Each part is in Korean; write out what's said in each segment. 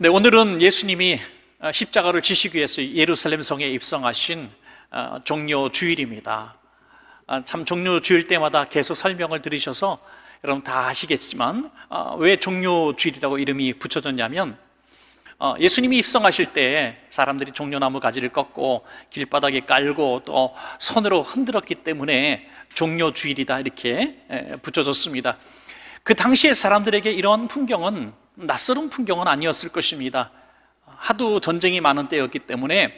네, 오늘은 예수님이 아, 십자가를 지시기 위해서 예루살렘 성에 입성하신 아, 종료 주일입니다. 아, 참 종료 주일 때마다 계속 설명을 들으셔서 여러분 다 아시겠지만 왜 종료 주일이라고 이름이 붙여졌냐면 예수님이 입성하실 때 사람들이 종려나무 가지를 꺾고 길바닥에 깔고 또 손으로 흔들었기 때문에 종료 주일이다 이렇게 붙여졌습니다. 그당시에 사람들에게 이런 풍경은 낯설은 풍경은 아니었을 것입니다. 하도 전쟁이 많은 때였기 때문에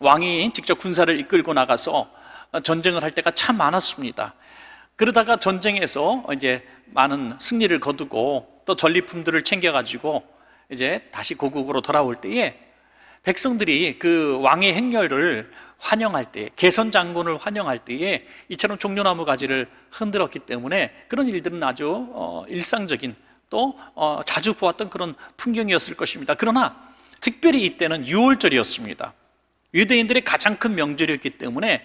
왕이 직접 군사를 이끌고 나가서 전쟁을 할 때가 참 많았습니다. 그러다가 전쟁에서 이제 많은 승리를 거두고 또 전리품들을 챙겨가지고 이제 다시 고국으로 돌아올 때에 백성들이 그 왕의 행렬을 환영할 때 개선 장군을 환영할 때에 이처럼 종려나무 가지를 흔들었기 때문에 그런 일들은 아주 어, 일상적인 또 어, 자주 보았던 그런 풍경이었을 것입니다. 그러나 특별히 이때는 유월절이었습니다. 유대인들의 가장 큰 명절이었기 때문에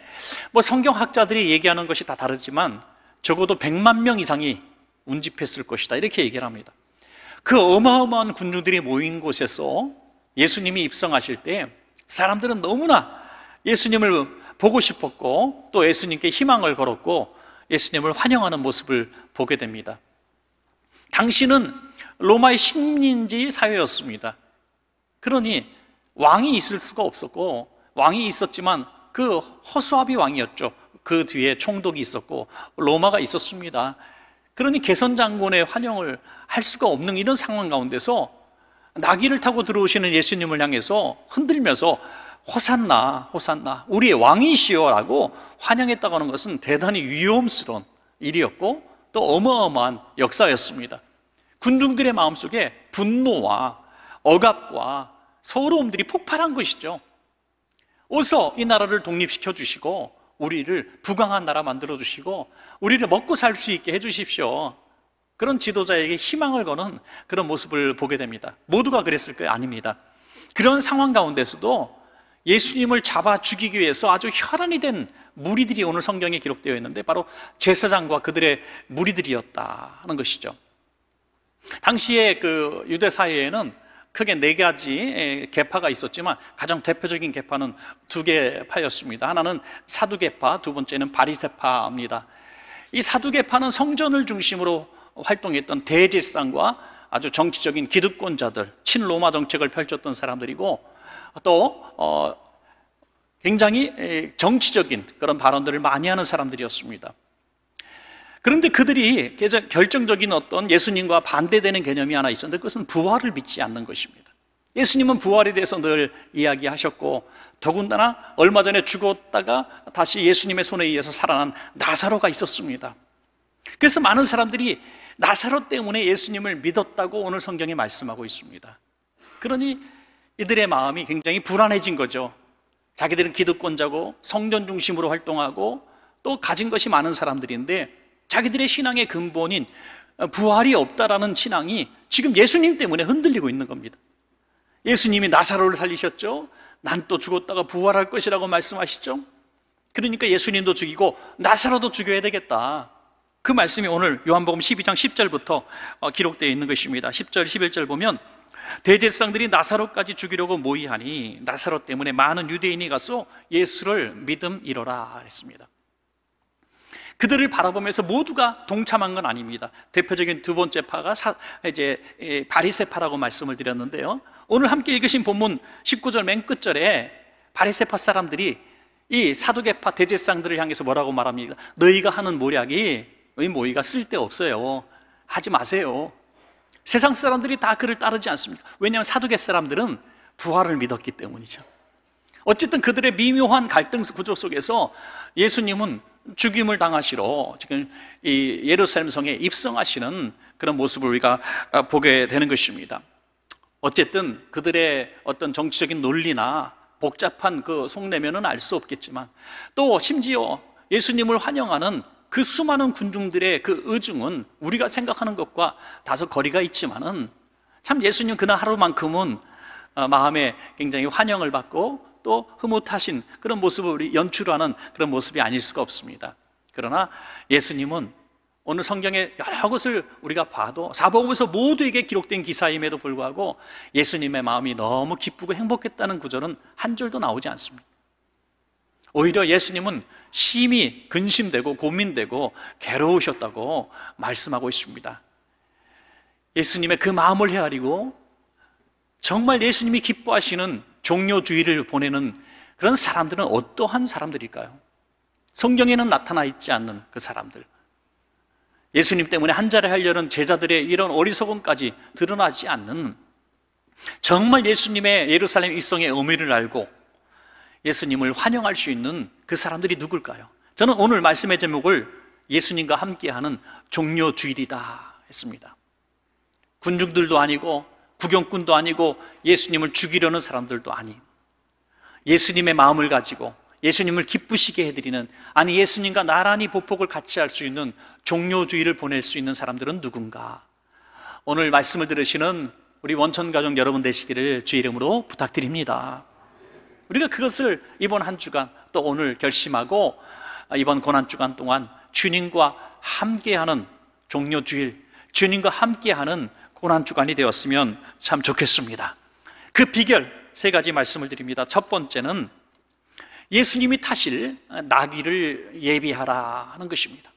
뭐 성경학자들이 얘기하는 것이 다 다르지만 적어도 100만 명 이상이 운집했을 것이다. 이렇게 얘기를 합니다. 그 어마어마한 군중들이 모인 곳에서 예수님이 입성하실 때 사람들은 너무나 예수님을 보고 싶었고 또 예수님께 희망을 걸었고 예수님을 환영하는 모습을 보게 됩니다. 당신은 로마의 식민지 사회였습니다. 그러니 왕이 있을 수가 없었고 왕이 있었지만 그 허수아비 왕이었죠. 그 뒤에 총독이 있었고 로마가 있었습니다. 그러니 개선 장군의 환영을 할 수가 없는 이런 상황 가운데서 나귀를 타고 들어오시는 예수님을 향해서 흔들면서 호산나, 호산나, 우리의 왕이시여라고 환영했다고 하는 것은 대단히 위험스러운 일이었고 또 어마어마한 역사였습니다. 군중들의 마음속에 분노와 억압과 서러움들이 폭발한 것이죠. 어서 이 나라를 독립시켜 주시고 우리를 부강한 나라 만들어 주시고 우리를 먹고 살 수 있게 해 주십시오. 그런 지도자에게 희망을 거는 그런 모습을 보게 됩니다. 모두가 그랬을 거예요? 아닙니다. 그런 상황 가운데서도 예수님을 잡아 죽이기 위해서 아주 혈안이 된 무리들이 오늘 성경에 기록되어 있는데 바로 제사장과 그들의 무리들이었다는 것이죠. 당시에 그 유대 사회에는 크게 네 가지 계파가 있었지만 가장 대표적인 계파는 두 개파였습니다. 하나는 사두계파, 두 번째는 바리세파입니다. 이 사두계파는 성전을 중심으로 활동했던 대제사장과 아주 정치적인 기득권자들, 친로마 정책을 펼쳤던 사람들이고 또 어, 굉장히 정치적인 그런 발언들을 많이 하는 사람들이었습니다. 그런데 그들이 결정적인 어떤 예수님과 반대되는 개념이 하나 있었는데 그것은 부활을 믿지 않는 것입니다. 예수님은 부활에 대해서 늘 이야기하셨고 더군다나 얼마 전에 죽었다가 다시 예수님의 손에 의해서 살아난 나사로가 있었습니다. 그래서 많은 사람들이 나사로 때문에 예수님을 믿었다고 오늘 성경에 말씀하고 있습니다. 그러니 이들의 마음이 굉장히 불안해진 거죠. 자기들은 기득권자고 성전 중심으로 활동하고 또 가진 것이 많은 사람들인데 자기들의 신앙의 근본인 부활이 없다라는 신앙이 지금 예수님 때문에 흔들리고 있는 겁니다. 예수님이 나사로를 살리셨죠. 난 또 죽었다가 부활할 것이라고 말씀하시죠. 그러니까 예수님도 죽이고 나사로도 죽여야 되겠다. 그 말씀이 오늘 요한복음 12장 10절부터 기록되어 있는 것입니다. 10절, 11절 보면 대제상들이 나사로까지 죽이려고 모의하니 나사로 때문에 많은 유대인이 가서 예수를 믿음 이어라 했습니다. 그들을 바라보면서 모두가 동참한 건 아닙니다. 대표적인 두 번째 파가 사, 이제 예, 바리세파라고 말씀을 드렸는데요. 오늘 함께 읽으신 본문 19절 맨 끝절에 바리세파 사람들이 이 사두개파 대제사들을 향해서 뭐라고 말합니까? 너희가 하는 모략이 모의가 쓸데없어요. 하지 마세요. 세상 사람들이 다 그를 따르지 않습니다. 왜냐하면 사두개 사람들은 부활을 믿었기 때문이죠. 어쨌든 그들의 미묘한 갈등 구조 속에서 예수님은 죽임을 당하시러 지금 이 예루살렘 성에 입성하시는 그런 모습을 우리가 아, 보게 되는 것입니다. 어쨌든 그들의 어떤 정치적인 논리나 복잡한 그 속내면은 알 수 없겠지만 또 심지어 예수님을 환영하는 그 수많은 군중들의 그 의중은 우리가 생각하는 것과 다소 거리가 있지만은 참 예수님 그날 하루만큼은 어, 마음에 굉장히 환영을 받고 또 흐뭇하신 그런 모습을 우리 연출하는 그런 모습이 아닐 수가 없습니다. 그러나 예수님은 오늘 성경의 여러 곳을 우리가 봐도 사복음에서 모두에게 기록된 기사임에도 불구하고 예수님의 마음이 너무 기쁘고 행복했다는 구절은 한 줄도 나오지 않습니다. 오히려 예수님은 심히 근심되고 고민되고 괴로우셨다고 말씀하고 있습니다. 예수님의 그 마음을 헤아리고 정말 예수님이 기뻐하시는 종료주의를 보내는 그런 사람들은 어떠한 사람들일까요? 성경에는 나타나 있지 않는 그 사람들. 예수님 때문에 한자리 하려는 제자들의 이런 어리석음까지 드러나지 않는 정말 예수님의 예루살렘 입성의 의미를 알고 예수님을 환영할 수 있는 그 사람들이 누굴까요? 저는 오늘 말씀의 제목을 예수님과 함께하는 종료 주일이다 했습니다. 군중들도 아니고 구경꾼도 아니고 예수님을 죽이려는 사람들도 아닌 예수님의 마음을 가지고 예수님을 기쁘시게 해드리는 아니 예수님과 나란히 보폭을 같이 할 수 있는 종료주의를 보낼 수 있는 사람들은 누군가 오늘 말씀을 들으시는 우리 원천가족 여러분 되시기를 주 이름으로 부탁드립니다 우리가 그것을 이번 한 주간 또 오늘 결심하고 아, 이번 고난 주간 동안 주님과 함께하는 종료 주일, 주님과 함께하는 고난 주간이 되었으면 참 좋겠습니다. 그 비결 세 가지 말씀을 드립니다. 첫 번째는 예수님이 타실 나귀를 예비하라 하는 것입니다.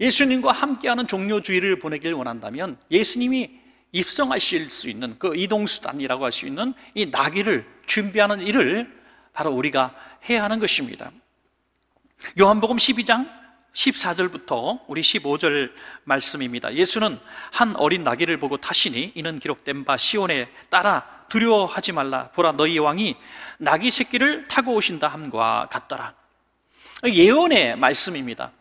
예수님과 함께하는 종료주일을 보내길 원한다면 예수님이 입성하실 수 있는 그 이동수단이라고 할 수 있는 이 나귀를 준비하는 일을 바로 우리가 해야 하는 것입니다. 요한복음 12장 14절부터 우리 15절 말씀입니다. 예수는 한 어린 나귀를 보고 타시니 이는 기록된 바 시온에 따라 두려워하지 말라 보라 너희 왕이 나귀 새끼를 타고 오신다 함과 같더라. 예언의 말씀입니다.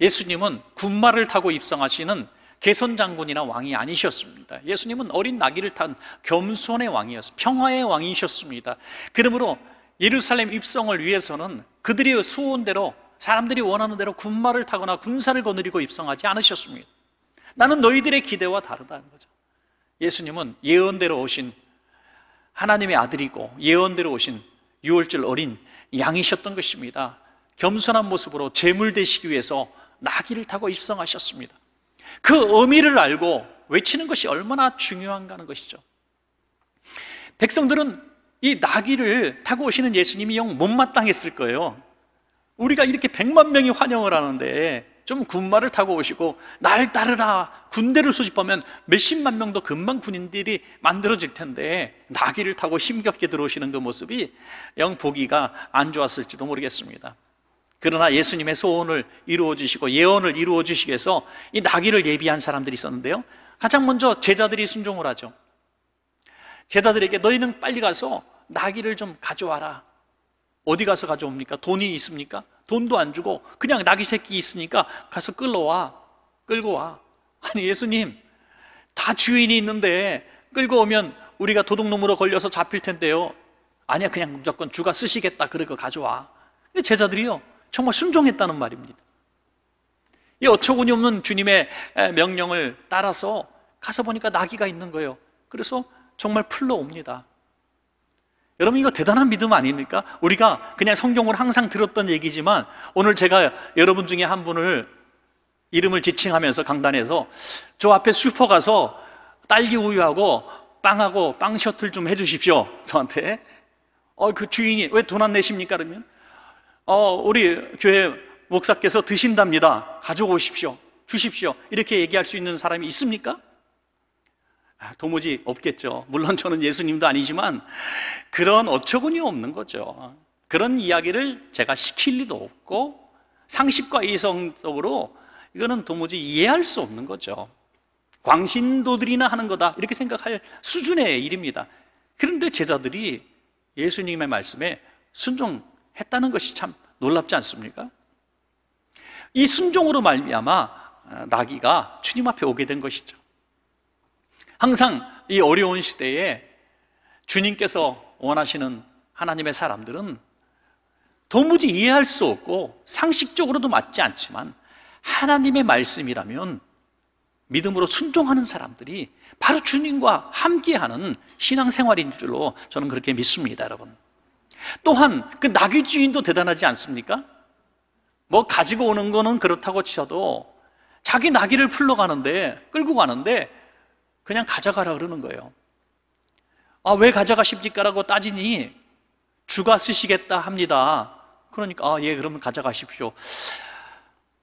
예수님은 군마를 타고 입성하시는 개선 장군이나 왕이 아니셨습니다. 예수님은 어린 나귀를 탄 겸손의 왕이었, 어 평화의 왕이셨습니다. 그러므로 예루살렘 입성을 위해서는 그들의 소원대로 사람들이 원하는 대로 군마를 타거나 군사를 거느리고 입성하지 않으셨습니다. 나는 너희들의 기대와 다르다는 거죠. 예수님은 예언대로 오신 하나님의 아들이고 예언대로 오신 유월절 어린 양이셨던 것입니다. 겸손한 모습으로 제물 되시기 위해서 나귀를 타고 입성하셨습니다. 그 의미를 알고 외치는 것이 얼마나 중요한가는 것이죠. 백성들은 이 나귀를 타고 오시는 예수님이 영 못마땅했을 거예요. 우리가 이렇게 백만 명이 환영을 하는데 좀 군마를 타고 오시고 날 따르라 군대를 수집하면 몇십만 명도 금방 군인들이 만들어질 텐데 나귀를 타고 힘겹게 들어오시는 그 모습이 영 보기가 안 좋았을지도 모르겠습니다. 그러나 예수님의 소원을 이루어 주시고 예언을 이루어 주시기 위해서 이 나귀를 예비한 사람들이 있었는데요. 가장 먼저 제자들이 순종을 하죠. 제자들에게 너희는 빨리 가서 나귀를 좀 가져와라. 어디 가서 가져옵니까? 돈이 있습니까? 돈도 안 주고 그냥 나귀 새끼 있으니까 가서 끌러와. 끌고 와. 아니 예수님 다 주인이 있는데 끌고 오면 우리가 도둑놈으로 걸려서 잡힐 텐데요. 아니야 그냥 무조건 주가 쓰시겠다 그러고 가져와. 근데 제자들이요 정말 순종했다는 말입니다. 이 어처구니 없는 주님의 명령을 따라서 가서 보니까 나귀가 있는 거예요. 그래서 정말 풀러 옵니다. 여러분 이거 대단한 믿음 아닙니까? 우리가 그냥 성경을 항상 들었던 얘기지만 오늘 제가 여러분 중에 한 분을 이름을 지칭하면서 강단에서 저 앞에 슈퍼 가서 딸기 우유하고 빵하고 빵 셔틀 좀 해주십시오 저한테 어 그 주인이 왜 돈 안 내십니까? 그러면 어, 우리 교회 목사께서 드신답니다. 가져오십시오. 주십시오. 이렇게 얘기할 수 있는 사람이 있습니까? 아, 도무지 없겠죠. 물론 저는 예수님도 아니지만 그런 어처구니 없는 거죠. 그런 이야기를 제가 시킬 리도 없고 상식과 이성적으로 이거는 도무지 이해할 수 없는 거죠. 광신도들이나 하는 거다. 이렇게 생각할 수준의 일입니다. 그런데 제자들이 예수님의 말씀에 순종 했다는 것이 참 놀랍지 않습니까? 이 순종으로 말미암아 어, 나귀가 주님 앞에 오게 된 것이죠. 항상 이 어려운 시대에 주님께서 원하시는 하나님의 사람들은 도무지 이해할 수 없고 상식적으로도 맞지 않지만 하나님의 말씀이라면 믿음으로 순종하는 사람들이 바로 주님과 함께하는 신앙생활인 줄로 저는 그렇게 믿습니다, 여러분. 또한 그 나귀 주인도 대단하지 않습니까? 뭐 가지고 오는 거는 그렇다고 치셔도 자기 나귀를 풀러 가는데 끌고 가는데 그냥 가져가라 그러는 거예요. 아, 왜 가져가십니까라고 따지니 주가 쓰시겠다 합니다. 그러니까 아, 예, 그러면 가져가십시오.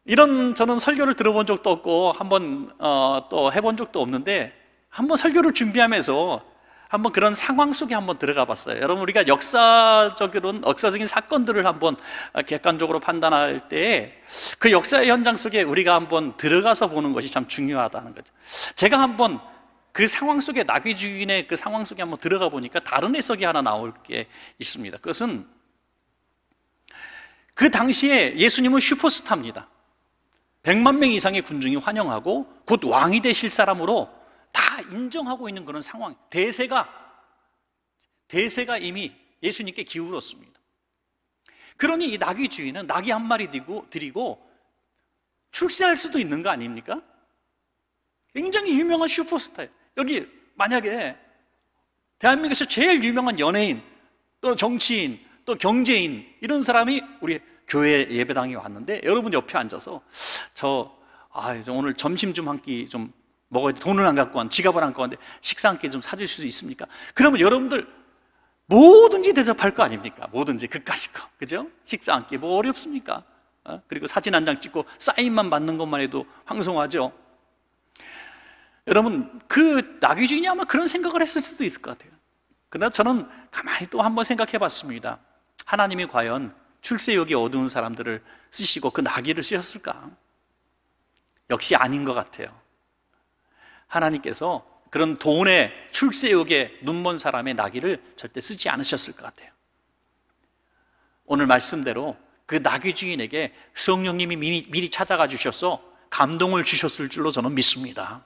이런 저는 설교를 들어본 적도 없고 한번 어, 또 해본 적도 없는데 한번 설교를 준비하면서 한번 그런 상황 속에 한번 들어가 봤어요. 여러분 우리가 역사적인 역사적인 사건들을 한번 아, 객관적으로 판단할 때 그 역사의 현장 속에 우리가 한번 들어가서 보는 것이 참 중요하다는 거죠. 제가 한번 그 상황 속에 나귀 주인의 그 상황 속에 한번 들어가 보니까 다른 해석이 하나 나올 게 있습니다. 그것은 그 당시에 예수님은 슈퍼스타입니다. 100만 명 이상의 군중이 환영하고 곧 왕이 되실 사람으로 인정하고 있는 그런 상황. 대세가, 대세가 이미 예수님께 기울었습니다. 그러니 이 낙이 주인은 낙이 한 마리 들고, 드리고 출세할 수도 있는 거 아닙니까? 굉장히 유명한 슈퍼스타예요. 여기 만약에 대한민국에서 제일 유명한 연예인, 또 정치인, 또 경제인 이런 사람이 우리 교회 예배당에 왔는데 여러분 옆에 앉아서 저 아, 오늘 점심 좀한끼좀 뭐가 돈을 안 갖고 한 지갑을 안 갖고 왔는데 식사 한 끼 좀 사주실 수 있습니까? 그러면 여러분들 뭐든지 대접할 거 아닙니까? 뭐든지 그까지 거 그죠? 식사 한 끼 뭐 어렵습니까? 어? 그리고 사진 한 장 찍고 사인만 받는 것만 해도 황송하죠 여러분 그 나귀주인이 아마 그런 생각을 했을 수도 있을 것 같아요 그러나 저는 가만히 또 한번 생각해 봤습니다 하나님이 과연 출세욕이 어두운 사람들을 쓰시고 그 나귀를 쓰셨을까? 역시 아닌 것 같아요 하나님께서 그런 돈의 출세욕에 눈먼 사람의 나귀를 절대 쓰지 않으셨을 것 같아요. 오늘 말씀대로 그 나귀 주인에게 성령님이 미리, 미리 찾아가 주셔서 감동을 주셨을 줄로 저는 믿습니다.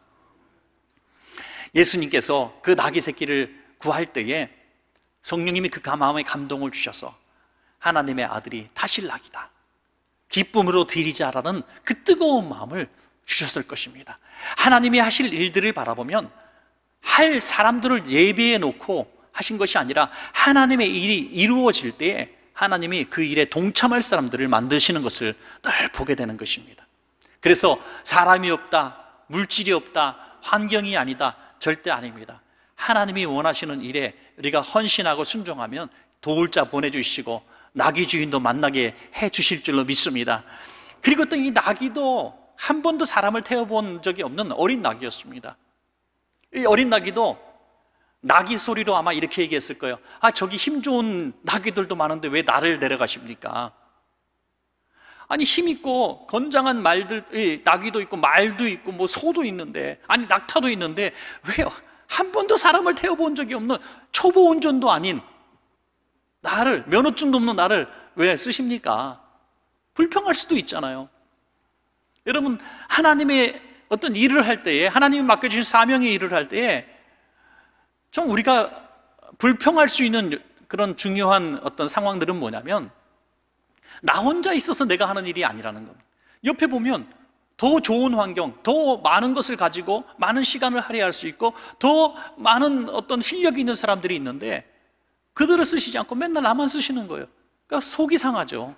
예수님께서 그 나귀 새끼를 구할 때에 성령님이 그 마음에 감동을 주셔서 하나님의 아들이 타실 낙이다. 기쁨으로 드리자라는 그 뜨거운 마음을 주셨을 것입니다. 하나님이 하실 일들을 바라보면 할 사람들을 예비해 놓고 하신 것이 아니라 하나님의 일이 이루어질 때에 하나님이 그 일에 동참할 사람들을 만드시는 것을 늘 보게 되는 것입니다. 그래서 사람이 없다, 물질이 없다, 환경이 아니다, 절대 아닙니다. 하나님이 원하시는 일에 우리가 헌신하고 순종하면 도울 자 보내주시고 낙이 주인도 만나게 해 주실 줄로 믿습니다. 그리고 또이 낙이도 한 번도 사람을 태워본 적이 없는 어린 낙이었습니다. 이 어린 낙이도 낙이 소리로 아마 이렇게 얘기했을 거예요. 아, 저기 힘 좋은 낙이들도 많은데 왜 나를 내려가십니까? 아니, 힘 있고 건장한 말들, 낙이도 있고 말도 있고 뭐 소도 있는데, 아니, 낙타도 있는데, 왜요? 한 번도 사람을 태워본 적이 없는 초보 운전도 아닌 나를, 면허증도 없는 나를 왜 쓰십니까? 불평할 수도 있잖아요. 여러분 하나님의 어떤 일을 할 때에 하나님이 맡겨주신 사명의 일을 할 때에 좀 우리가 불평할 수 있는 그런 중요한 어떤 상황들은 뭐냐면 나 혼자 있어서 내가 하는 일이 아니라는 겁니다. 옆에 보면 더 좋은 환경, 더 많은 것을 가지고 많은 시간을 할애할 수 있고 더 많은 어떤 실력이 있는 사람들이 있는데 그들을 쓰시지 않고 맨날 나만 쓰시는 거예요. 그러니까 속이 상하죠.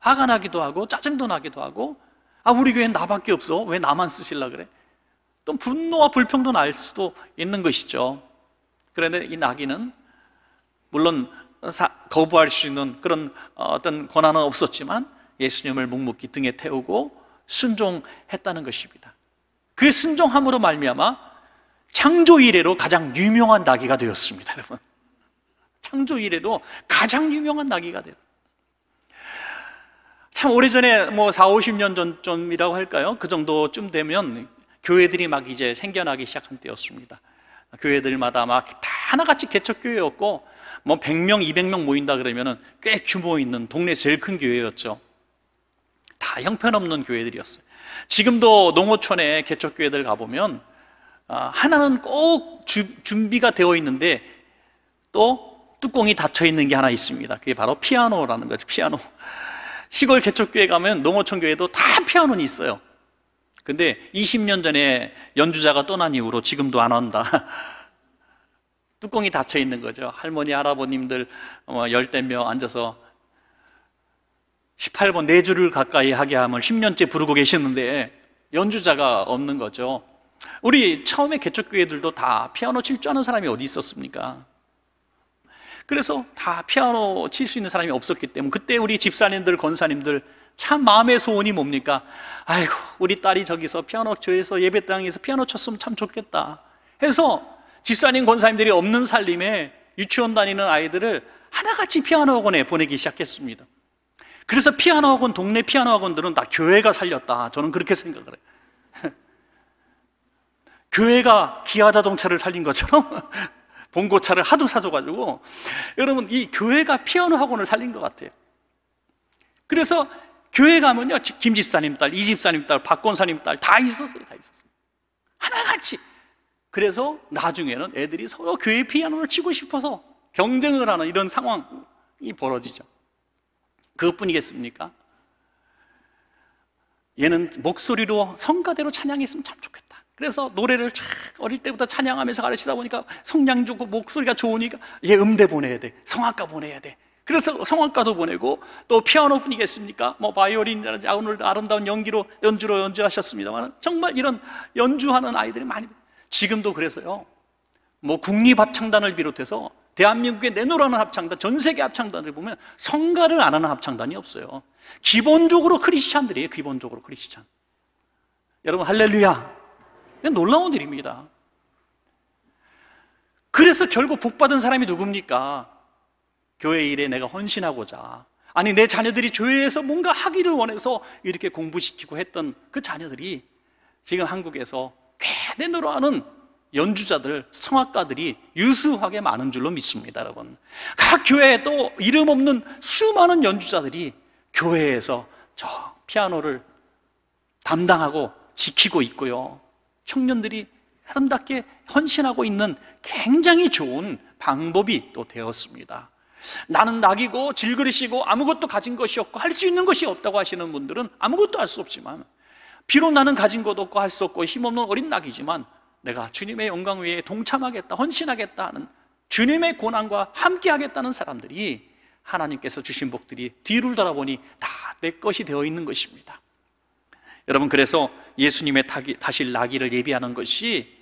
화가 나기도 하고 짜증도 나기도 하고 아, 우리 교회는 나밖에 없어. 왜 나만 쓰실라 그래? 또 분노와 불평도 날 수도 있는 것이죠. 그런데 이 낙인은 물론 거부할 수 있는 그런 어, 어떤 권한은 없었지만 예수님을 묵묵히 등에 태우고 순종했다는 것입니다. 그 순종함으로 말미암아 창조 이래로 가장 유명한 나귀가 되었습니다, 여러분. 창조 이래로 가장 유명한 나귀가 되었 참 오래전에 뭐 4, 50년 전쯤이라고 할까요? 그 정도쯤 되면 교회들이 막 이제 생겨나기 시작한 때였습니다. 교회들마다 막 다 하나같이 개척교회였고 뭐 100명, 200명 모인다 그러면꽤 규모 있는 동네 제일 큰 교회였죠. 다 형편없는 교회들이었어요. 지금도 농어촌에 개척교회들 가보면 아, 하나는 꼭 주, 준비가 되어 있는데 또 뚜껑이 닫혀 있는 게 하나 있습니다. 그게 바로 피아노라는 거죠. 피아노. 시골 개척교회 가면 농어촌 교회도 다 피아노는 있어요. 근데 20년 전에 연주자가 떠난 이후로 지금도 안 온다. 뚜껑이 닫혀 있는 거죠. 할머니, 할아버님들 뭐 열댓 명 앉아서 18번 네 줄을 가까이 하게 하면 10년째 부르고 계시는데 연주자가 없는 거죠. 우리 처음에 개척교회들도 다 피아노 칠 줄 아는 사람이 어디 있었습니까? 그래서 다 피아노 칠 수 있는 사람이 없었기 때문에 그때 우리 집사님들, 권사님들 참 마음의 소원이 뭡니까? 아이고, 우리 딸이 저기서 피아노 교회에서 예배당에서 피아노 쳤으면 참 좋겠다. 해서 집사님, 권사님들이 없는 살림에 유치원 다니는 아이들을 하나같이 피아노 학원에 보내기 시작했습니다. 그래서 피아노 학원, 동네 피아노 학원들은 다 교회가 살렸다. 저는 그렇게 생각을 해요. 교회가 기아 자동차를 살린 것처럼 봉고차를 하도 사줘가지고 여러분 이 교회가 피아노 학원을 살린 것 같아요. 그래서 교회 가면요 김 집사님 딸, 이 집사님 딸, 박 권사님 딸 다 있었어요, 다 있었어요. 하나같이. 그래서 나중에는 애들이 서로 교회 피아노를 치고 싶어서 경쟁을 하는 이런 상황이 벌어지죠. 그것뿐이겠습니까? 얘는 목소리로 성가대로 찬양했으면 참 좋겠다. 그래서 노래를 어릴 때부터 찬양하면서 가르치다 보니까 성량 좋고 목소리가 좋으니까 얘 음대 보내야 돼. 성악가 보내야 돼. 그래서 성악가도 보내고 또 피아노 분이겠습니까? 뭐 바이올린이라든지 아, 오늘도 아름다운 연기로 연주로 연주하셨습니다만 정말 이런 연주하는 아이들이 많이 지금도 그래서요. 뭐 국립합창단을 비롯해서 대한민국의 내노라는 합창단, 전 세계 합창단을 보면 성가를 안 하는 합창단이 없어요. 기본적으로 크리스찬들이에요. 기본적으로 크리스찬. 여러분 할렐루야. 놀라운 일입니다. 그래서 결국 복받은 사람이 누굽니까? 교회 일에 내가 헌신하고자. 아니, 내 자녀들이 교회에서 뭔가 하기를 원해서 이렇게 공부시키고 했던 그 자녀들이 지금 한국에서 대대로 하는 연주자들, 성악가들이 유수하게 많은 줄로 믿습니다, 여러분. 각 교회에 또 이름 없는 수많은 연주자들이 교회에서 저 피아노를 담당하고 지키고 있고요. 청년들이 아름답게 헌신하고 있는 굉장히 좋은 방법이 또 되었습니다. 나는 낙이고 질그릇이고 아무것도 가진 것이 없고 할 수 있는 것이 없다고 하시는 분들은 아무것도 할 수 없지만 비록 나는 가진 것 없고 할 수 없고 힘없는 어린 낙이지만 내가 주님의 영광 위에 동참하겠다 헌신하겠다 하는 주님의 고난과 함께 하겠다는 사람들이 하나님께서 주신 복들이 뒤를 돌아보니 다 내 것이 되어 있는 것입니다 여러분 그래서 예수님의 다시 나기를 예비하는 것이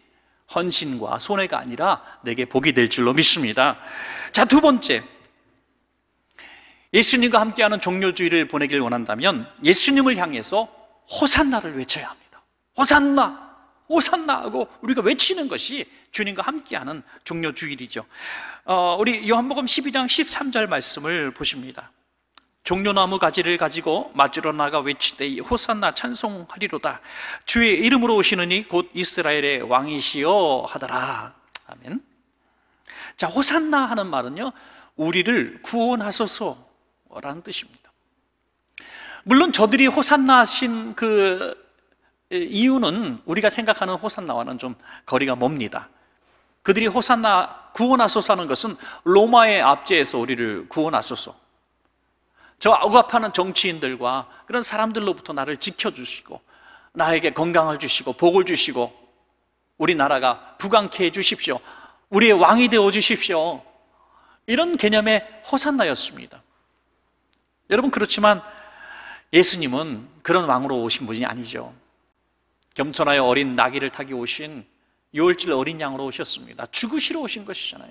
헌신과 손해가 아니라 내게 복이 될 줄로 믿습니다. 자, 두 번째. 예수님과 함께하는 종료주의를 보내길 원한다면 예수님을 향해서 호산나를 외쳐야 합니다. 호산나! 호산나! 하고 우리가 외치는 것이 주님과 함께하는 종료주일이죠. 어, 우리 요한복음 12장 13절 말씀을 보십니다. 종려나무 가지를 가지고 맞으러 나가 외치되 호산나 찬송하리로다 주의 이름으로 오시느니 곧 이스라엘의 왕이시오 하더라 아멘 자 호산나 하는 말은요 우리를 구원하소서라는 뜻입니다 물론 저들이 호산나 하신 그 이유는 우리가 생각하는 호산나와는 좀 거리가 멉니다 그들이 호산나 구원하소서 하는 것은 로마의 압제에서 우리를 구원하소서 저 억압하는 정치인들과 그런 사람들로부터 나를 지켜주시고 나에게 건강을 주시고 복을 주시고 우리나라가 부강케 해주십시오. 우리의 왕이 되어 주십시오. 이런 개념의 호산나였습니다. 여러분 그렇지만 예수님은 그런 왕으로 오신 분이 아니죠. 겸손하여 어린 나귀를 타기 오신 유월절 어린 양으로 오셨습니다. 죽으시러 오신 것이잖아요.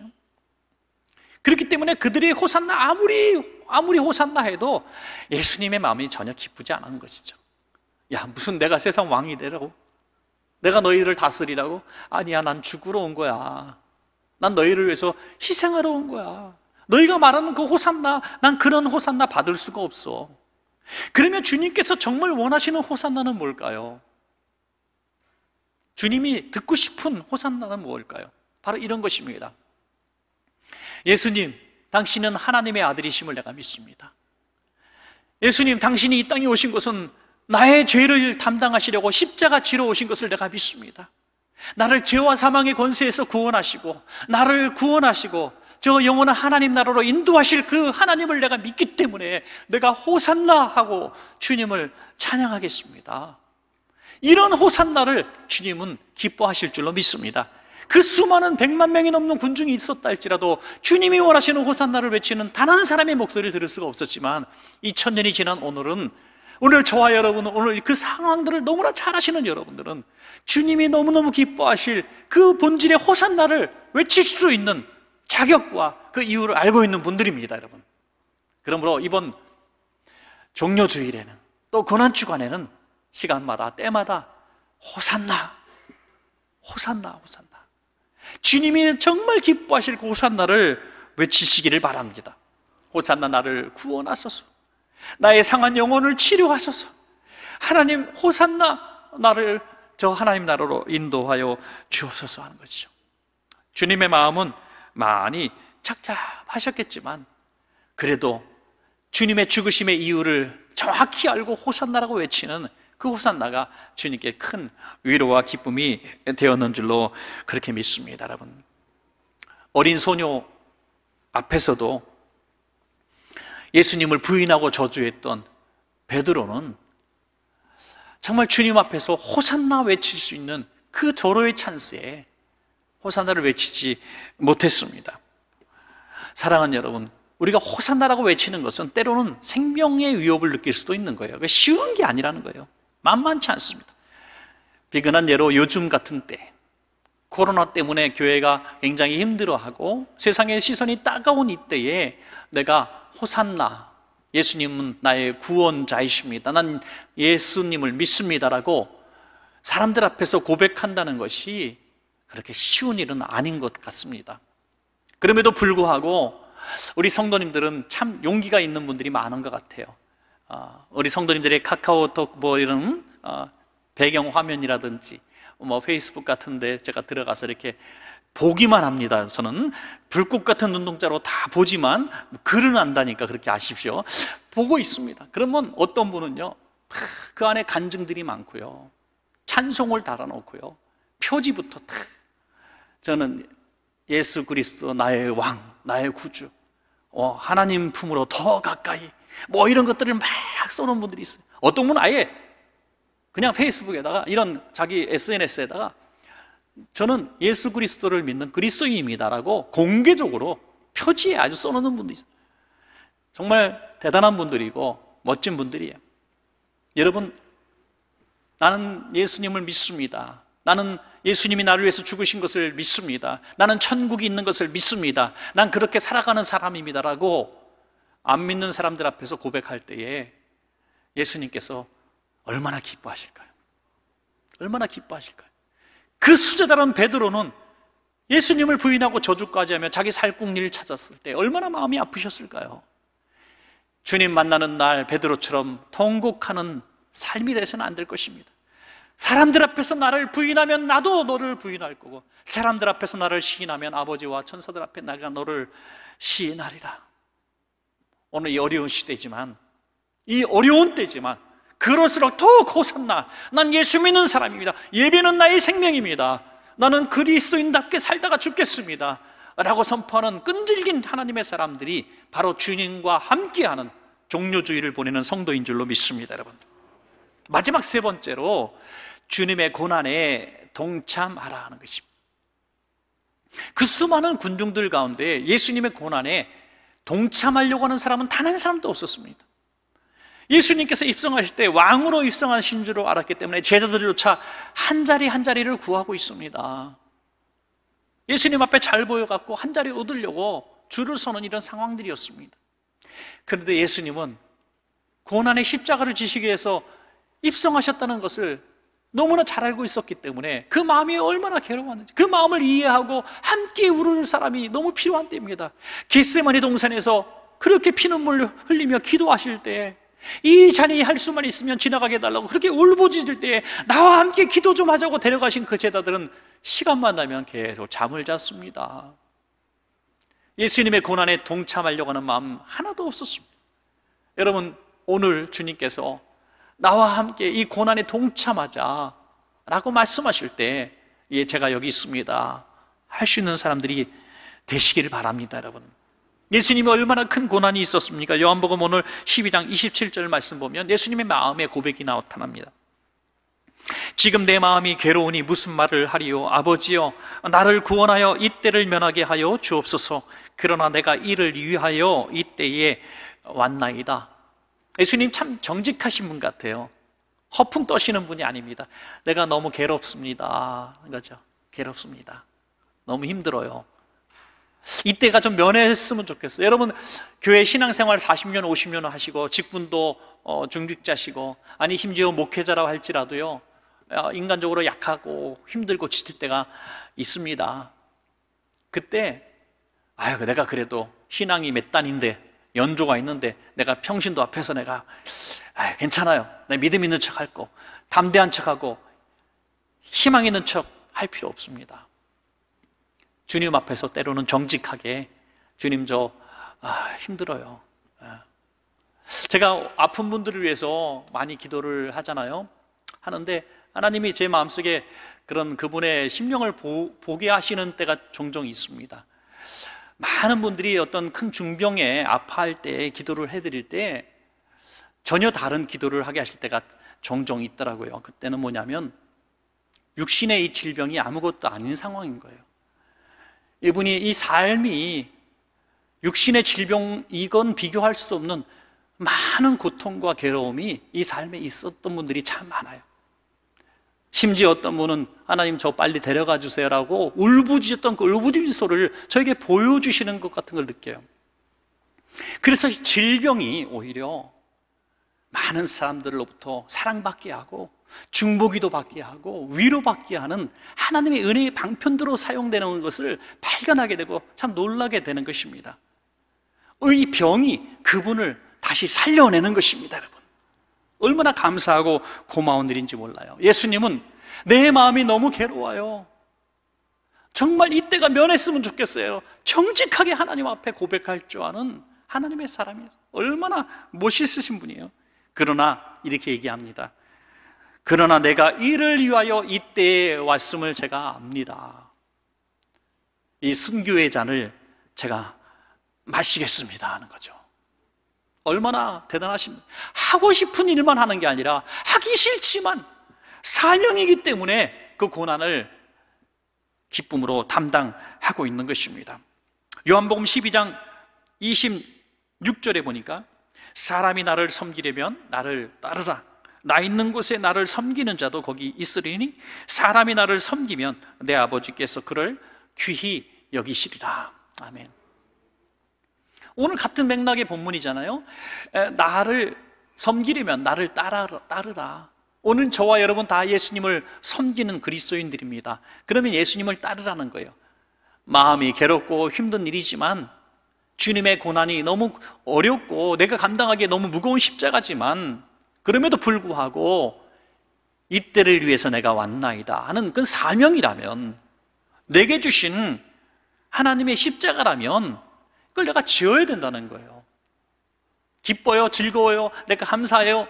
그렇기 때문에 그들이 호산나 아무리 아무리 호산나 해도 예수님의 마음이 전혀 기쁘지 않은 것이죠. 야, 무슨 내가 세상 왕이 되라고? 내가 너희를 다스리라고? 아니야, 난 죽으러 온 거야. 난 너희를 위해서 희생하러 온 거야. 너희가 말하는 그 호산나, 난 그런 호산나 받을 수가 없어. 그러면 주님께서 정말 원하시는 호산나는 뭘까요? 주님이 듣고 싶은 호산나는 뭘까요? 바로 이런 것입니다. 예수님, 당신은 하나님의 아들이심을 내가 믿습니다. 예수님, 당신이 이 땅에 오신 것은 나의 죄를 담당하시려고 십자가 지러 오신 것을 내가 믿습니다. 나를 죄와 사망의 권세에서 구원하시고, 나를 구원하시고, 저 영원한 하나님 나라로 인도하실 그 하나님을 내가 믿기 때문에 내가 호산나 하고 주님을 찬양하겠습니다. 이런 호산나를 주님은 기뻐하실 줄로 믿습니다. 그 수많은 백만 명이 넘는 군중이 있었다 할지라도 주님이 원하시는 호산나를 외치는 단 한 사람의 목소리를 들을 수가 없었지만 2000년이 지난 오늘은 오늘 저와 여러분은 오늘 그 상황들을 너무나 잘 아시는 여러분들은 주님이 너무너무 기뻐하실 그 본질의 호산나를 외칠 수 있는 자격과 그 이유를 알고 있는 분들입니다, 여러분. 그러므로 이번 종료 주일에는 또 고난 주간에는 시간마다 때마다 호산나 호산나 호산나 주님이 정말 기뻐하실 그 호산나를 외치시기를 바랍니다. 호산나 나를 구원하소서. 나의 상한 영혼을 치료하소서. 하나님 호산나 나를 저 하나님 나라로 인도하여 주옵소서 하는 것이죠. 주님의 마음은 많이 착잡하셨겠지만 그래도 주님의 죽으심의 이유를 정확히 알고 호산나라고 외치는 그 호산나가 주님께 큰 위로와 기쁨이 되었는 줄로 그렇게 믿습니다, 여러분. 어린 소녀 앞에서도 예수님을 부인하고 저주했던 베드로는 정말 주님 앞에서 호산나 외칠 수 있는 그 절호의 찬스에 호산나를 외치지 못했습니다. 사랑하는 여러분, 우리가 호산나라고 외치는 것은 때로는 생명의 위협을 느낄 수도 있는 거예요. 쉬운 게 아니라는 거예요. 만만치 않습니다. 비근한 예로 요즘 같은 때 코로나 때문에 교회가 굉장히 힘들어하고 세상의 시선이 따가운 이때에 내가 호산나 예수님은 나의 구원자이십니다. 난 예수님을 믿습니다라고 사람들 앞에서 고백한다는 것이 그렇게 쉬운 일은 아닌 것 같습니다. 그럼에도 불구하고 우리 성도님들은 참 용기가 있는 분들이 많은 것 같아요. 어, 우리 성도님들의 카카오톡 뭐 이런 어, 배경 화면이라든지 뭐 페이스북 같은데 제가 들어가서 이렇게 보기만 합니다. 저는 불꽃 같은 눈동자로 다 보지만 글은 안다니까 그렇게 아십시오. 보고 있습니다. 그러면 어떤 분은요, 그 안에 간증들이 많고요, 찬송을 달아놓고요, 표지부터 탁 저는 예수 그리스도 나의 왕, 나의 구주, 어, 하나님 품으로 더 가까이 뭐 이런 것들을 막 써놓은 분들이 있어요. 어떤 분은 아예 그냥 페이스북에다가 이런 자기 SNS에다가 저는 예수 그리스도를 믿는 그리스도인입니다라고 공개적으로 표지에 아주 써놓는 분도 있어요. 정말 대단한 분들이고 멋진 분들이에요. 여러분, 나는 예수님을 믿습니다. 나는 예수님이 나를 위해서 죽으신 것을 믿습니다. 나는 천국이 있는 것을 믿습니다. 난 그렇게 살아가는 사람입니다라고 안 믿는 사람들 앞에서 고백할 때에 예수님께서 얼마나 기뻐하실까요? 얼마나 기뻐하실까요? 그 수제다른 베드로는 예수님을 부인하고 저주까지 하며 자기 살궁리를 찾았을 때 얼마나 마음이 아프셨을까요? 주님 만나는 날 베드로처럼 통곡하는 삶이 되서는 안 될 것입니다. 사람들 앞에서 나를 부인하면 나도 너를 부인할 거고 사람들 앞에서 나를 시인하면 아버지와 천사들 앞에 내가 너를 시인하리라. 오늘 이 어려운 시대지만 이 어려운 때지만 그럴수록 더 고산나 난 예수 믿는 사람입니다 예배는 나의 생명입니다 나는 그리스도인답게 살다가 죽겠습니다 라고 선포하는 끈질긴 하나님의 사람들이 바로 주님과 함께하는 종료주의를 보내는 성도인 줄로 믿습니다 여러분 마지막 세 번째로 주님의 고난에 동참하라 하는 것입니다 그 수많은 군중들 가운데 예수님의 고난에 동참하려고 하는 사람은 단 한 사람도 없었습니다. 예수님께서 입성하실 때 왕으로 입성하신 줄 알았기 때문에 제자들조차 한 자리 한 자리를 구하고 있습니다. 예수님 앞에 잘 보여갖고 한 자리 얻으려고 줄을 서는 이런 상황들이었습니다. 그런데 예수님은 고난의 십자가를 지시기 위해서 입성하셨다는 것을 너무나 잘 알고 있었기 때문에 그 마음이 얼마나 괴로웠는지 그 마음을 이해하고 함께 울을 사람이 너무 필요한 때입니다. 기스마니 동산에서 그렇게 피눈물 흘리며 기도하실 때이 잔이 할 수만 있으면 지나가게 달라고 그렇게 울부짖을 때 나와 함께 기도 좀 하자고 데려가신 그 제자들은 시간만 나면 계속 잠을 잤습니다. 예수님의 고난에 동참하려고 하는 마음 하나도 없었습니다. 여러분 오늘 주님께서 나와 함께 이 고난에 동참하자. 라고 말씀하실 때, 예, 제가 여기 있습니다. 할 수 있는 사람들이 되시기를 바랍니다, 여러분. 예수님이 얼마나 큰 고난이 있었습니까? 요한복음 오늘 12장 27절 말씀 보면 예수님의 마음의 고백이 나타납니다. 지금 내 마음이 괴로우니 무슨 말을 하리요? 아버지여, 나를 구원하여 이때를 면하게 하여 주옵소서. 그러나 내가 이를 위하여 이때에 왔나이다. 예수님 참 정직하신 분 같아요. 허풍 떠시는 분이 아닙니다. 내가 너무 괴롭습니다. 그죠? 괴롭습니다. 너무 힘들어요. 이때가 좀 면했으면 좋겠어요. 여러분, 교회 신앙생활 40년, 50년 하시고, 직분도 어, 중직자시고, 아니, 심지어 목회자라고 할지라도요, 아, 인간적으로 약하고 힘들고 지칠 때가 있습니다. 그때, 아유, 내가 그래도 신앙이 몇 단인데, 연조가 있는데 내가 평신도 앞에서 내가 아, 괜찮아요. 내 믿음 있는 척 할거 담대한 척하고 희망 있는 척 할 필요 없습니다. 주님 앞에서 때로는 정직하게 주님 저 아, 힘들어요. 아. 제가 아픈 분들을 위해서 많이 기도를 하잖아요. 하는데 하나님이 제 마음속에 그런 그분의 심령을 보, 게 하시는 때가 종종 있습니다. 많은 분들이 어떤 큰 중병에 아파할 때 기도를 해드릴 때 전혀 다른 기도를 하게 하실 때가 종종 있더라고요. 그때는 뭐냐면 육신의 이 질병이 아무것도 아닌 상황인 거예요. 이분이 이 삶이 육신의 질병 이건 비교할 수 없는 많은 고통과 괴로움이 이 삶에 있었던 분들이 참 많아요. 심지어 어떤 분은 하나님 저 빨리 데려가 주세요라고 울부짖었던 그 울부짖는 소를 저에게 보여주시는 것 같은 걸 느껴요. 그래서 질병이 오히려 많은 사람들로부터 사랑받게 하고 중보기도 받게 하고 위로받게 하는 하나님의 은혜의 방편으로 사용되는 것을 발견하게 되고 참 놀라게 되는 것입니다. 이 병이 그분을 다시 살려내는 것입니다, 여러분. 얼마나 감사하고 고마운 일인지 몰라요. 예수님은 내 마음이 너무 괴로워요. 정말 이때가 면했으면 좋겠어요. 정직하게 하나님 앞에 고백할 줄 아는 하나님의 사람이 얼마나 멋있으신 분이에요. 그러나 이렇게 얘기합니다. 그러나 내가 이를 위하여 이때에 왔음을 제가 압니다. 이 순교의 잔을 제가 마시겠습니다 하는 거죠. 얼마나 대단하십니까? 하고 싶은 일만 하는 게 아니라 하기 싫지만 사명이기 때문에 그 고난을 기쁨으로 담당하고 있는 것입니다. 요한복음 12장 26절에 보니까 사람이 나를 섬기려면 나를 따르라. 나 있는 곳에 나를 섬기는 자도 거기 있으리니 사람이 나를 섬기면 내 아버지께서 그를 귀히 여기시리라. 아멘. 오늘 같은 맥락의 본문이잖아요. 나를 섬기려면 나를 따르라 오늘 저와 여러분 다 예수님을 섬기는 그리스도인들입니다. 그러면 예수님을 따르라는 거예요. 마음이 괴롭고 힘든 일이지만 주님의 고난이 너무 어렵고 내가 감당하기에 너무 무거운 십자가지만 그럼에도 불구하고 이때를 위해서 내가 왔나이다 하는 그 사명이라면 내게 주신 하나님의 십자가라면 그걸 내가 지어야 된다는 거예요. 기뻐요, 즐거워요, 내가 감사해요.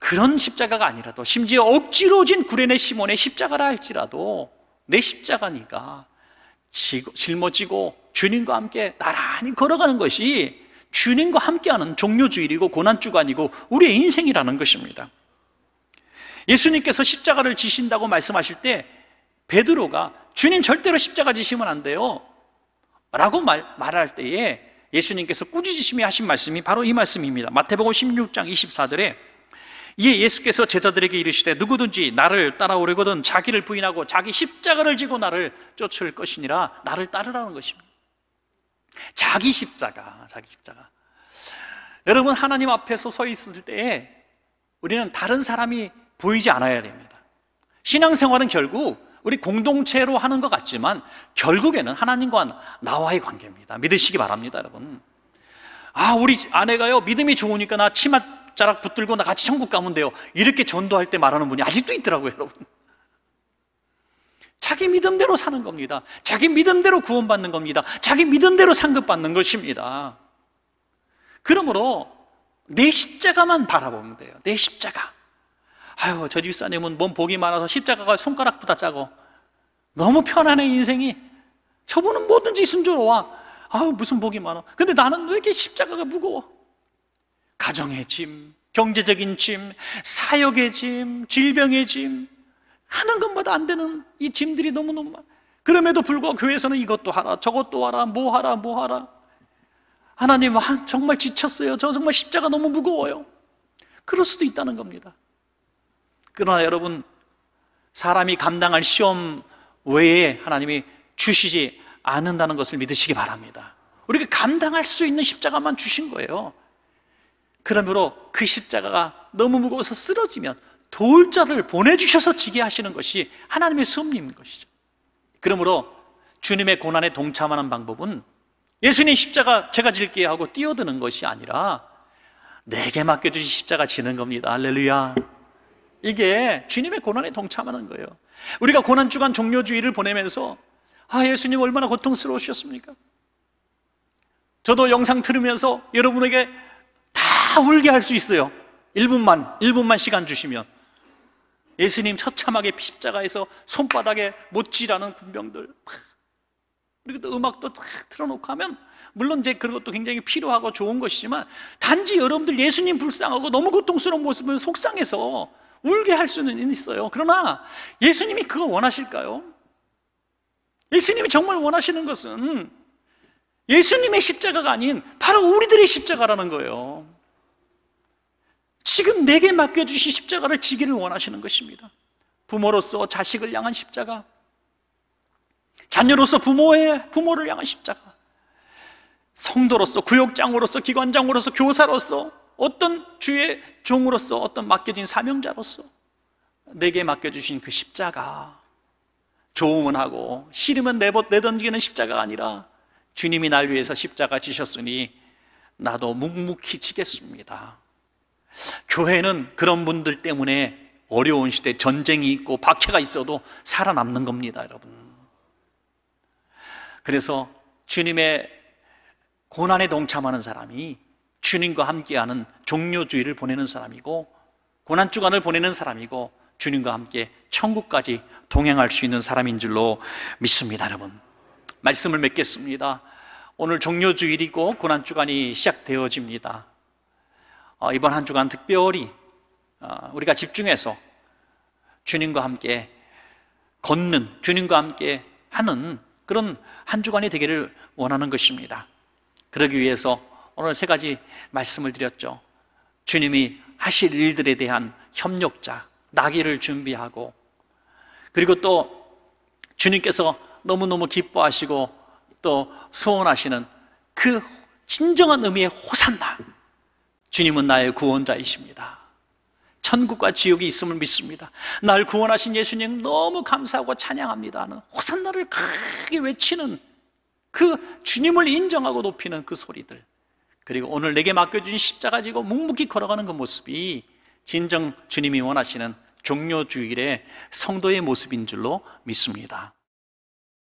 그런 십자가가 아니라도 심지어 억지로 진 구레네 시몬의 십자가라 할지라도 내 십자가니까 짊어지고 주님과 함께 나란히 걸어가는 것이 주님과 함께하는 종료주일이고 고난주간이고 우리의 인생이라는 것입니다. 예수님께서 십자가를 지신다고 말씀하실 때 베드로가 주님 절대로 십자가 지시면 안 돼요. 라고 말, 말할 때에 예수님께서 꾸짖으심이 하신 말씀이 바로 이 말씀입니다. 마태복음 16장 24절에 이에 예수께서 제자들에게 이르시되 누구든지 나를 따라오려거든 자기를 부인하고 자기 십자가를 지고 나를 쫓을 것이니라 나를 따르라는 것입니다. 자기 십자가, 자기 십자가. 여러분 하나님 앞에서 서 있을 때에 우리는 다른 사람이 보이지 않아야 됩니다. 신앙생활은 결국 우리 공동체로 하는 것 같지만 결국에는 하나님과 나와의 관계입니다. 믿으시기 바랍니다, 여러분. 아, 우리 아내가요, 믿음이 좋으니까 나치맛 자락 붙들고 나 같이 천국 가면 돼요. 이렇게 전도할 때 말하는 분이 아직도 있더라고요, 여러분. 자기 믿음대로 사는 겁니다. 자기 믿음대로 구원받는 겁니다. 자기 믿음대로 상급받는 것입니다. 그러므로 내 십자가만 바라보면 돼요. 내 십자가. 아유, 저 집사님은 몸 복이 많아서 십자가가 손가락보다 작어. 너무 편안해, 인생이. 저분은 뭐든지 순조로워. 아유, 무슨 복이 많아. 근데 나는 왜 이렇게 십자가가 무거워? 가정의 짐, 경제적인 짐, 사역의 짐, 질병의 짐, 하는 것마다 안 되는 이 짐들이 너무너무 많아. 그럼에도 불구하고 교회에서는 이것도 하라, 저것도 하라, 뭐 하라, 뭐 하라. 하나님, 아, 정말 지쳤어요. 저 정말 십자가 너무 무거워요. 그럴 수도 있다는 겁니다. 그러나 여러분, 사람이 감당할 시험 외에 하나님이 주시지 않는다는 것을 믿으시기 바랍니다. 우리가 감당할 수 있는 십자가만 주신 거예요. 그러므로 그 십자가가 너무 무거워서 쓰러지면 돌자를 보내주셔서 지게 하시는 것이 하나님의 섭리인 것이죠. 그러므로 주님의 고난에 동참하는 방법은 예수님 십자가 제가 질게 하고 뛰어드는 것이 아니라 내게 맡겨주신 십자가 지는 겁니다. 할렐루야. 이게 주님의 고난에 동참하는 거예요. 우리가 고난주간 종료주의를 보내면서 아, 예수님 얼마나 고통스러우셨습니까? 저도 영상 들으면서 여러분에게 다 울게 할 수 있어요. 1분만, 1분만 시간 주시면. 예수님 처참하게 십자가에서 손바닥에 못지라는 군병들. 그리고 또 음악도 탁 틀어놓고 하면, 물론 이제 그것도 런 굉장히 필요하고 좋은 것이지만, 단지 여러분들 예수님 불쌍하고 너무 고통스러운 모습을 속상해서 울게 할 수는 있어요. 그러나 예수님이 그거 원하실까요? 예수님이 정말 원하시는 것은 예수님의 십자가가 아닌 바로 우리들의 십자가라는 거예요. 지금 내게 맡겨주신 십자가를 지기를 원하시는 것입니다. 부모로서 자식을 향한 십자가, 자녀로서 부모의 부모를 향한 십자가, 성도로서 구역장으로서 기관장으로서 교사로서 어떤 주의 종으로서 어떤 맡겨진 사명자로서 내게 맡겨주신 그 십자가 좋음은 하고 싫으면 내던지기는 십자가가 아니라 주님이 날 위해서 십자가 지셨으니 나도 묵묵히 지겠습니다 교회는 그런 분들 때문에 어려운 시대 전쟁이 있고 박해가 있어도 살아남는 겁니다 여러분 그래서 주님의 고난에 동참하는 사람이 주님과 함께하는 종료주의를 보내는 사람이고 고난 주간을 보내는 사람이고 주님과 함께 천국까지 동행할 수 있는 사람인 줄로 믿습니다, 여러분. 말씀을 맺겠습니다. 오늘 종료주일이고 고난 주간이 시작되어집니다. 어, 이번 한 주간 특별히 어, 우리가 집중해서 주님과 함께 걷는 주님과 함께 하는 그런 한 주간이 되기를 원하는 것입니다. 그러기 위해서 오늘 세 가지 말씀을 드렸죠. 주님이 하실 일들에 대한 협력자, 나귀를 준비하고 그리고 또 주님께서 너무너무 기뻐하시고 또 소원하시는 그 진정한 의미의 호산나. 주님은 나의 구원자이십니다. 천국과 지옥이 있음을 믿습니다. 날 구원하신 예수님 너무 감사하고 찬양합니다. 는 호산나를 크게 외치는 그 주님을 인정하고 높이는 그 소리들. 그리고 오늘 내게 맡겨주신 십자가 지고 묵묵히 걸어가는 그 모습이 진정 주님이 원하시는 종료 주일의 성도의 모습인 줄로 믿습니다.